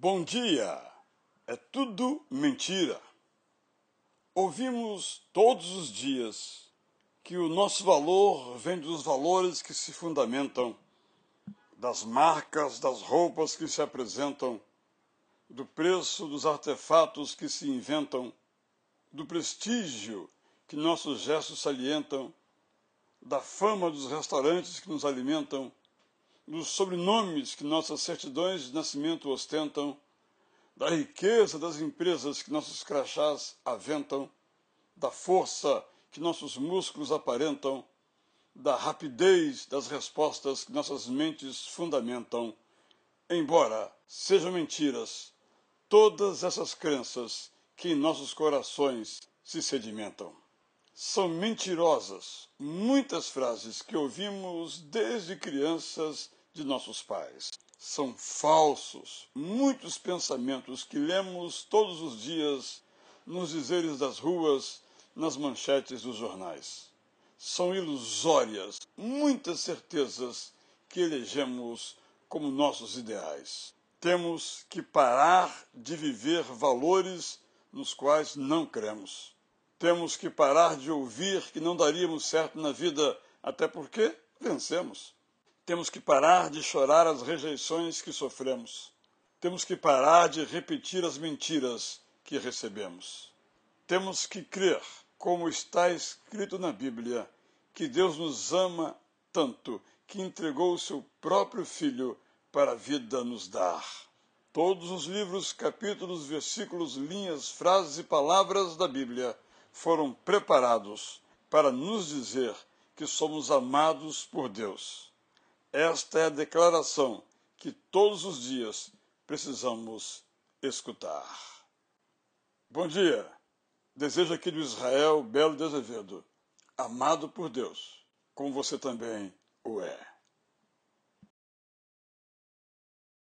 Bom dia! É tudo mentira. Ouvimos todos os dias que o nosso valor vem dos valores que se fundamentam, das marcas, das roupas que se apresentam, do preço dos artefatos que se inventam, do prestígio que nossos gestos salientam, da fama dos restaurantes que nos alimentam, dos sobrenomes que nossas certidões de nascimento ostentam, da riqueza das empresas que nossos crachás aventam, da força que nossos músculos aparentam, da rapidez das respostas que nossas mentes fundamentam. Embora sejam mentiras, todas essas crenças que em nossos corações se sedimentam. São mentirosas muitas frases que ouvimos desde crianças de nossos pais. São falsos muitos pensamentos que lemos todos os dias nos dizeres das ruas, nas manchetes dos jornais. São ilusórias muitas certezas que elegemos como nossos ideais. Temos que parar de viver valores nos quais não cremos. Temos que parar de ouvir que não daríamos certo na vida, até porque vencemos. Temos que parar de chorar as rejeições que sofremos. Temos que parar de repetir as mentiras que recebemos. Temos que crer, como está escrito na Bíblia, que Deus nos ama tanto que entregou o seu próprio Filho para a vida nos dar. Todos os livros, capítulos, versículos, linhas, frases e palavras da Bíblia foram preparados para nos dizer que somos amados por Deus esta é a declaração que todos os dias precisamos escutar. Bom dia! Desejo aqui do Israel Belo de Azevedo, amado por Deus, como você também o é.